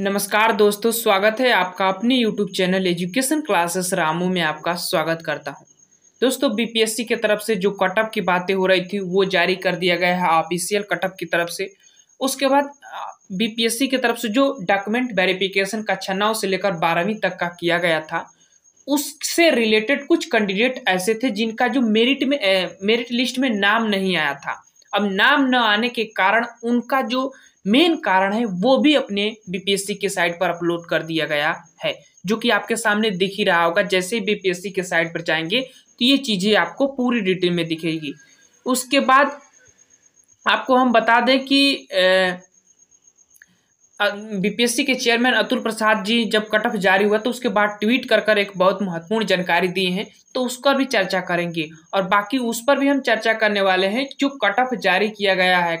नमस्कार दोस्तों स्वागत है आपका अपने YouTube channel education classes Ramu में आपका स्वागत करता हूं दोस्तों बीपीएससी की तरफ से जो कटअप की बातें हो रही थी वो जारी कर दिया गया है ऑफिशियल कटअप की तरफ से उसके बाद बीपीएससी की तरफ से जो डॉक्यूमेंट वेरिफिकेशन कक्षा नौ से लेकर बारहवीं तक का किया गया था उससे रिलेटेड कुछ कैंडिडेट ऐसे थे जिनका जो मेरिट में मेरिट लिस्ट में नाम नहीं आया था अब नाम न आने के कारण उनका जो मेन कारण है वो भी अपने बीपीएससी के साइट पर अपलोड कर दिया गया है जो कि आपके सामने दिख ही रहा होगा जैसे बीपीएससी के साइट पर जाएंगे तो ये चीज़ें आपको पूरी डिटेल में दिखेगी उसके बाद आपको हम बता दें कि बीपीएससी के चेयरमैन अतुल प्रसाद जी जब कट ऑफ जारी हुआ तो उसके बाद ट्वीट कर कर एक बहुत महत्वपूर्ण जानकारी दी है तो उस पर भी चर्चा करेंगे और बाकी उस पर भी हम चर्चा करने वाले हैं जो कट ऑफ जारी किया गया है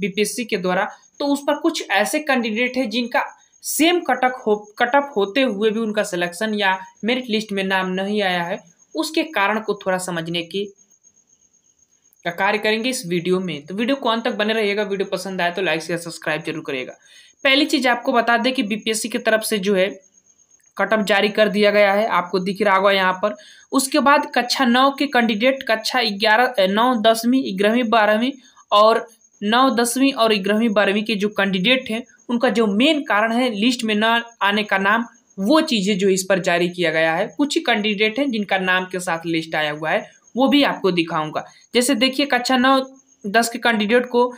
बीपीएससी के द्वारा तो उस पर कुछ ऐसे कैंडिडेट है जिनका सेम कटक हो कटअप होते हुए भी उनका सिलेक्शन या मेरिट लिस्ट में नाम नहीं आया है उसके कारण को थोड़ा समझने की का कार्य करेंगे इस वीडियो में तो वीडियो को अंत तक बने रहिएगा वीडियो पसंद आए तो लाइक शेयर सब्सक्राइब जरूर करिएगा पहली चीज आपको बता दें कि बीपीएससी की तरफ से जो है कटअप जारी कर दिया गया है आपको दिख रहा होगा यहाँ पर उसके बाद कक्षा नौ के कैंडिडेट कक्षा ग्यारह नौ दसवीं ग्यारहवीं बारहवीं और नौ दसवीं और ग्यारहवीं बारहवीं के जो कैंडिडेट हैं उनका जो मेन कारण है लिस्ट में न आने का नाम वो चीज़ें जो इस पर जारी किया गया है कुछ ही कैंडिडेट हैं जिनका नाम के साथ लिस्ट आया हुआ है वो भी आपको दिखाऊंगा जैसे देखिए कक्षा नौ दस के कैंडिडेट को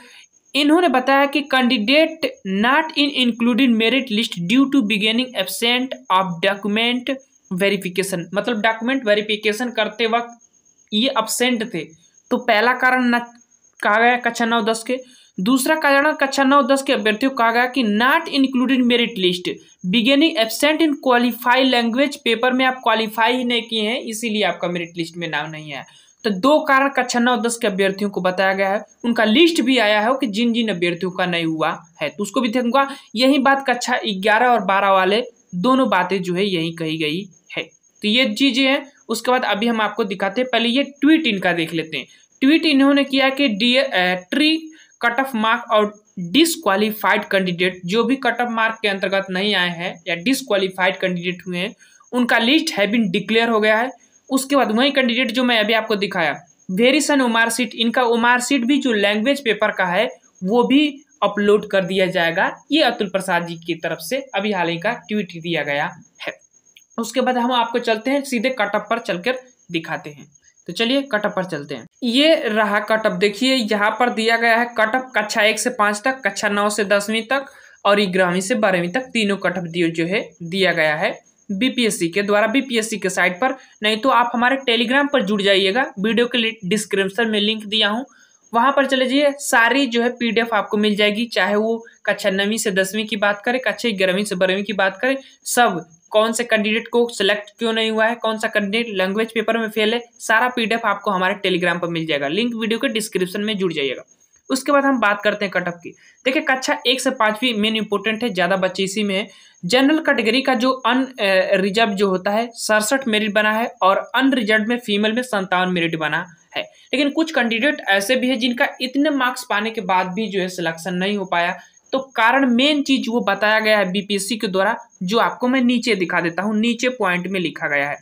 इन्होंने बताया कि candidate not in including merit list due to being absent of document verification मतलब डॉक्यूमेंट वेरिफिकेशन करते वक्त ये अबसेंट थे तो पहला कारण न कहा गया कक्षा नौ दस के दूसरा कारण कक्षा नौ दस के अभ्यर्थियों कहा गया कि not included merit list being absent in qualify language paper में आप क्वालिफाई ही नहीं किए हैं इसीलिए आपका मेरिट लिस्ट में नाम नहीं है तो दो कारण कक्षा नौ दस के अभ्यर्थियों को बताया गया है उनका लिस्ट भी आया है कि जिन जिन अभ्यर्थियों का नहीं हुआ है तो उसको भी देखूंगा यही बात कक्षा ग्यारह और बारह वाले दोनों बातें जो है यही कही गई है तो ये चीजें हैं उसके बाद अभी हम आपको दिखाते हैं पहले ये ट्वीट इनका देख लेते हैं ट्वीट इन्होंने किया कि the three cut off mark और डिसक्वालीफाइड कैंडिडेट जो भी कट ऑफ मार्क के अंतर्गत नहीं आए हैं या डिसक्वालीफाइड कैंडिडेट हुए हैं उनका लिस्ट है बिन डिक्लेयर हो गया है उसके बाद वही कैंडिडेट जो मैं अभी आपको दिखाया वेरिसन उमार सीट इनका उमार सीट भी जो लैंग्वेज पेपर का है वो भी अपलोड कर दिया जाएगा ये अतुल प्रसाद जी की तरफ से अभी हाल ही का ट्वीट दिया गया है उसके बाद हम आपको चलते हैं सीधे कटअप पर चलकर दिखाते हैं तो चलिए कटअप पर चलते हैं ये रहा कटअप देखिए यहाँ पर दिया गया है कटअप कक्षा एक से पांच तक कक्षा नौ से दसवीं तक और ग्रामीण से बारहवीं तक तीनों कटअप जो है दिया गया है बीपीएससी के द्वारा बीपीएससी के साइट पर नहीं तो आप हमारे टेलीग्राम पर जुड़ जाइएगा वीडियो के लिए डिस्क्रिप्शन में लिंक दिया हूँ वहां पर चले जाइए सारी जो है पीडीएफ आपको मिल जाएगी चाहे वो कक्षा नवीं से दसवीं की बात करें कक्षा ग्यारहवीं से बारहवीं की बात करें सब कौन से कैंडिडेट को सिलेक्ट क्यों नहीं हुआ है कौन सा कैंडिडेट लैंग्वेज पेपर में फेल है सारा पीडीएफ आपको हमारे टेलीग्राम पर मिल जाएगा लिंक वीडियो के डिस्क्रिप्शन में जुड़ जाइएगा उसके बाद हम बात करते हैं कटअप की देखिए कक्षा एक से पाँचवीं मेन इंपोर्टेंट है ज़्यादा बच्चे इसी में जनरल कैटेगरी का जो अन रिजर्व जो होता है सड़सठ मेरिट बना है और अनरिजर्व में फीमेल में संतावन मेरिट बना है लेकिन कुछ कैंडिडेट ऐसे भी है जिनका इतने मार्क्स पाने के बाद भी जो है सिलेक्शन नहीं हो पाया तो कारण मेन चीज वो बताया गया है बीपीएससी के द्वारा जो आपको मैं नीचे दिखा देता हूँ नीचे पॉइंट में लिखा गया है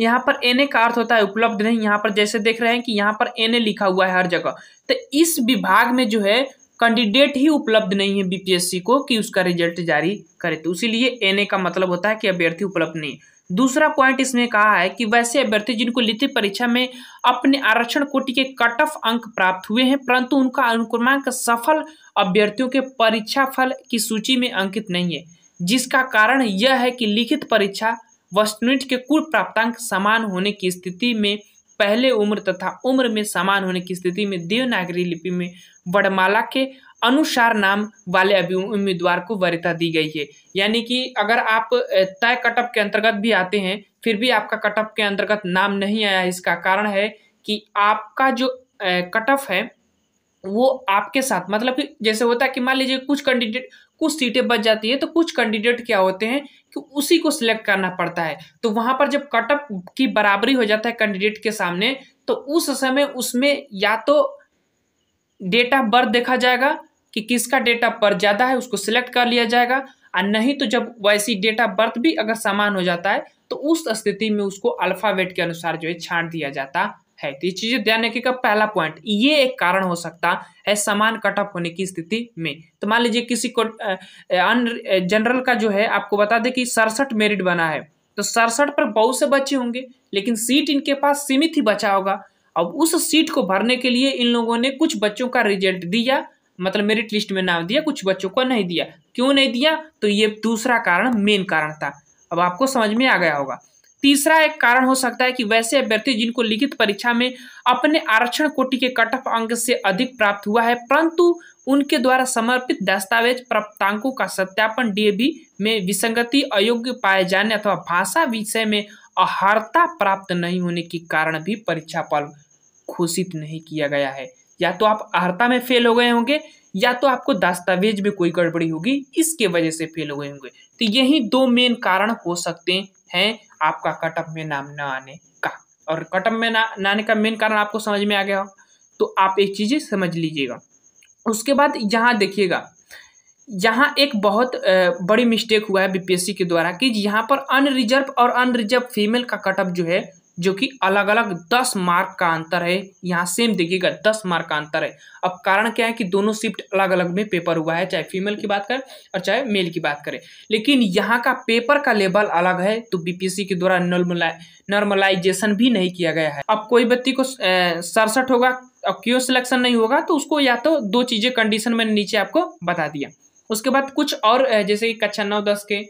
यहाँ पर एन का अर्थ होता है उपलब्ध नहीं यहाँ पर जैसे देख रहे हैं कि यहाँ पर एन लिखा हुआ है हर जगह तो इस विभाग में जो है कैंडिडेट ही उपलब्ध नहीं है बीपीएससी को कि उसका रिजल्ट जारी करे तो इसीलिए एन का मतलब होता है कि अभ्यर्थी उपलब्ध नहीं दूसरा पॉइंट इसमें कहा है कि वैसे अभ्यर्थी जिनको लिखित परीक्षा में अपने आरक्षण कोटि के कट ऑफ अंक प्राप्त हुए हैं परंतु उनका अनुक्रमांक सफल अभ्यर्थियों के परीक्षा फल की सूची में अंकित नहीं है जिसका कारण यह है कि लिखित परीक्षा व के कुल प्राप्तांक समान होने की स्थिति में पहले उम्र तथा उम्र में समान होने की स्थिति में देवनागरी लिपि में वर्णमाला के अनुसार नाम वाले उम्मीदवार को वरीयता दी गई है यानी कि अगर आप तय कटअप के अंतर्गत भी आते हैं फिर भी आपका कटअप के अंतर्गत नाम नहीं आया इसका कारण है कि आपका जो कटअप है वो आपके साथ मतलब कि जैसे होता है कि मान लीजिए कुछ कैंडिडेट कुछ सीटें बच जाती है तो कुछ कैंडिडेट क्या होते हैं कि उसी को सिलेक्ट करना पड़ता है तो वहां पर जब कटअप की बराबरी हो जाता है कैंडिडेट के सामने तो उस समय उसमें या तो डेट ऑफ बर्थ देखा जाएगा कि किसका डेट ऑफ बर्थ ज़्यादा है उसको सिलेक्ट कर लिया जाएगा और नहीं तो जब वैसी डेट ऑफ बर्थ भी अगर समान हो जाता है तो उस स्थिति में उसको अल्फ़ावेट के अनुसार जो है छाट दिया जाता है तो ये ध्यान रखिए का पहला पॉइंट ये एक कारण हो सकता है समान कट ऑफ होने की स्थिति में तो मान लीजिए किसी को जनरल का जो है आपको बता दें कि सड़सठ मेरिट बना है तो सड़सठ पर बहुत से बच्चे होंगे लेकिन सीट इनके पास सीमित ही बचा होगा अब उस सीट को भरने के लिए इन लोगों ने कुछ बच्चों का रिजल्ट दिया मतलब मेरिट लिस्ट में नाम दिया कुछ बच्चों को नहीं दिया क्यों नहीं दिया तो ये दूसरा कारण मेन कारण था अब आपको समझ में आ गया होगा तीसरा एक कारण हो सकता है कि वैसे अभ्यर्थी जिनको लिखित परीक्षा में अपने आरक्षण कोटि के कट ऑफ अंक से अधिक प्राप्त हुआ है परंतु उनके द्वारा समर्पित दस्तावेज प्राप्तांकों का सत्यापन डीएबी में विसंगति अयोग्य पाए जाने अथवा भाषा विषय में अहर्ता प्राप्त नहीं होने के कारण भी परीक्षा फल घोषित नहीं किया गया है या तो आप अहर्ता में फेल हो गए होंगे या तो आपको दस्तावेज में कोई गड़बड़ी होगी इसके वजह से फेल हो गए होंगे तो यही दो मेन कारण हो सकते हैं हैं आपका कटअप में नाम न आने का और कटअप में ना आने का मेन कारण आपको समझ में आ गया हो तो आप एक चीज़ें समझ लीजिएगा उसके बाद यहाँ देखिएगा यहाँ एक बहुत बड़ी मिस्टेक हुआ है बीपीएससी के द्वारा कि यहाँ पर अनरिजर्व और अनरिजर्व फीमेल का कटअप जो है जो कि अलग अलग दस मार्क का अंतर है यहाँ सेम देखिएगा दस मार्क का अंतर है अब कारण क्या है कि दोनों शिफ्ट अलग अलग में पेपर हुआ है चाहे फीमेल की बात करें और चाहे मेल की बात करें लेकिन यहाँ का पेपर का लेवल अलग है तो बीपीएससी के द्वारा नॉर्मलाइजेशन भी नहीं किया गया है अब कोई व्यक्ति को सड़सठ होगा अब क्यों सिलेक्शन नहीं होगा तो उसको या तो दो चीज़ें कंडीशन मैंने नीचे आपको बता दिया उसके बाद कुछ और जैसे कक्षा नौ दस के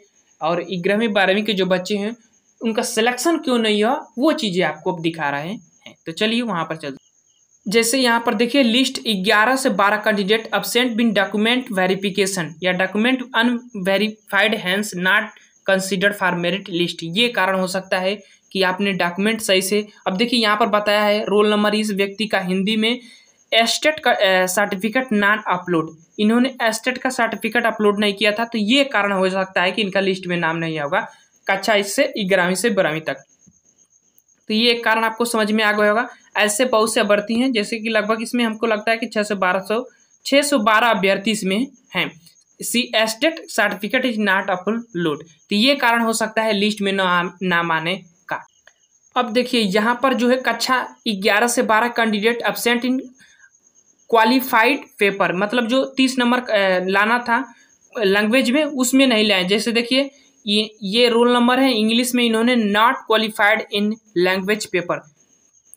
और ग्रहवीं बारहवीं के जो बच्चे हैं उनका सिलेक्शन क्यों नहीं हुआ वो चीज़ें आपको अब दिखा रहे हैं तो चलिए वहां पर चलते जैसे यहाँ पर देखिए लिस्ट 11 से 12 candidate absent been document verification या document unverified hence not considered for merit list ये कारण हो सकता है कि आपने डॉक्यूमेंट सही से अब देखिए यहाँ पर बताया है रोल नंबर इस व्यक्ति का हिंदी में एस्टेट का सर्टिफिकेट नॉट अपलोड इन्होंने एस्टेट का सर्टिफिकेट अपलोड नहीं किया था तो ये कारण हो सकता है कि इनका लिस्ट में नाम नहीं होगा कक्षा इससे ग्यारहवीं से बारहवीं तक तो ये एक कारण आपको समझ में आ गया होगा ऐसे बहुत से अभ्यर्थी हैं जैसे कि लगभग इसमें हमको लगता है कि छः सौ बारह सौ छः सौ बारह अभ्यर्थी इसमें हैं C state certificate is not a full load तो ये कारण हो सकता है लिस्ट में ना नाम आने का अब देखिए यहाँ पर जो है कक्षा ग्यारह से बारह candidate absent in qualified paper मतलब जो तीस नंबर लाना था लैंग्वेज में उसमें नहीं लाए जैसे देखिए ये रोल नंबर है इंग्लिश में इन्होंने not qualified in language paper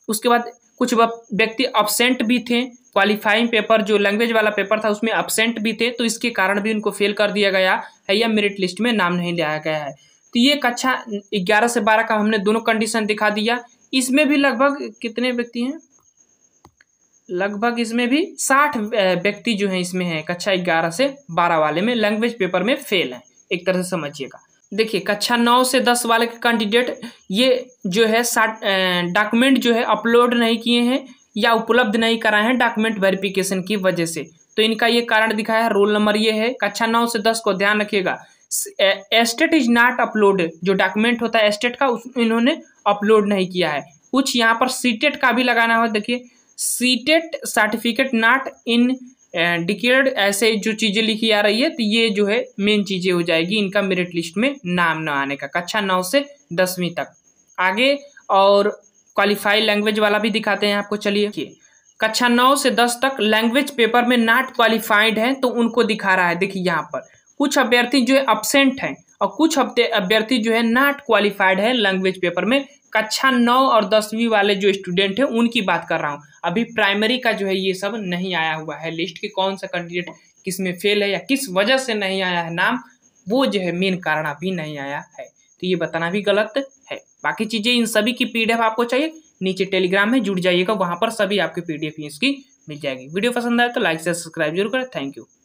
उसके बाद कुछ व्यक्ति अपसेंट भी थे क्वालिफाइंग पेपर जो लैंग्वेज वाला पेपर था उसमें अपसेंट भी थे तो इसके कारण भी उनको फेल कर दिया गया है या मेरिट लिस्ट में नाम नहीं लिया गया है तो ये कक्षा ग्यारह से बारह का हमने दोनों कंडीशन दिखा दिया इसमें भी लगभग कितने व्यक्ति हैं लगभग इसमें भी साठ व्यक्ति जो है इसमें है कक्षा ग्यारह से बारह वाले में लैंग्वेज पेपर में फेल है एक तरह से समझिएगा देखिए कक्षा नौ से दस वाले के कैंडिडेट ये जो है डॉक्यूमेंट जो है अपलोड नहीं किए हैं या उपलब्ध नहीं कराए हैं डॉक्यूमेंट वेरिफिकेशन की वजह से तो इनका ये कारण दिखाया है रोल नंबर ये है कक्षा नौ से दस को ध्यान रखिएगा एस्टेट इज नॉट अपलोड जो डॉक्यूमेंट होता है एस्टेट का उस इन्होंने अपलोड नहीं किया है कुछ यहाँ पर सीटेट e का भी लगाना हो देखिए CTET certificate not in declared ऐसे जो चीज़ें लिखी आ रही है तो ये जो है मेन चीज़ें हो जाएगी इनका मेरिट लिस्ट में नाम न आने का कक्षा नौ से दसवीं तक आगे और क्वालिफाइड लैंग्वेज वाला भी दिखाते हैं आपको चलिए कक्षा नौ से दस तक लैंग्वेज पेपर में नॉट क्वालिफाइड हैं तो उनको दिखा रहा है देखिए यहाँ पर कुछ अभ्यर्थी जो है अब्सेंट हैं और कुछ हफ्ते अभ्यर्थी जो है नॉट क्वालिफाइड है लैंग्वेज पेपर में कक्षा नौ और दसवीं वाले जो स्टूडेंट हैं उनकी बात कर रहा हूँ अभी प्राइमरी का जो है ये सब नहीं आया हुआ है लिस्ट के कौन सा कैंडिडेट किस में फेल है या किस वजह से नहीं आया है नाम वो जो है मेन कारण अभी नहीं आया है तो ये बताना भी गलत है बाकी चीज़ें इन सभी की पीडीएफ आपको चाहिए नीचे टेलीग्राम में जुड़ जाइएगा वहाँ पर सभी आपकी पीडीएफ इसकी मिल जाएगी वीडियो पसंद आए तो लाइक से सब्सक्राइब जरूर करें थैंक यू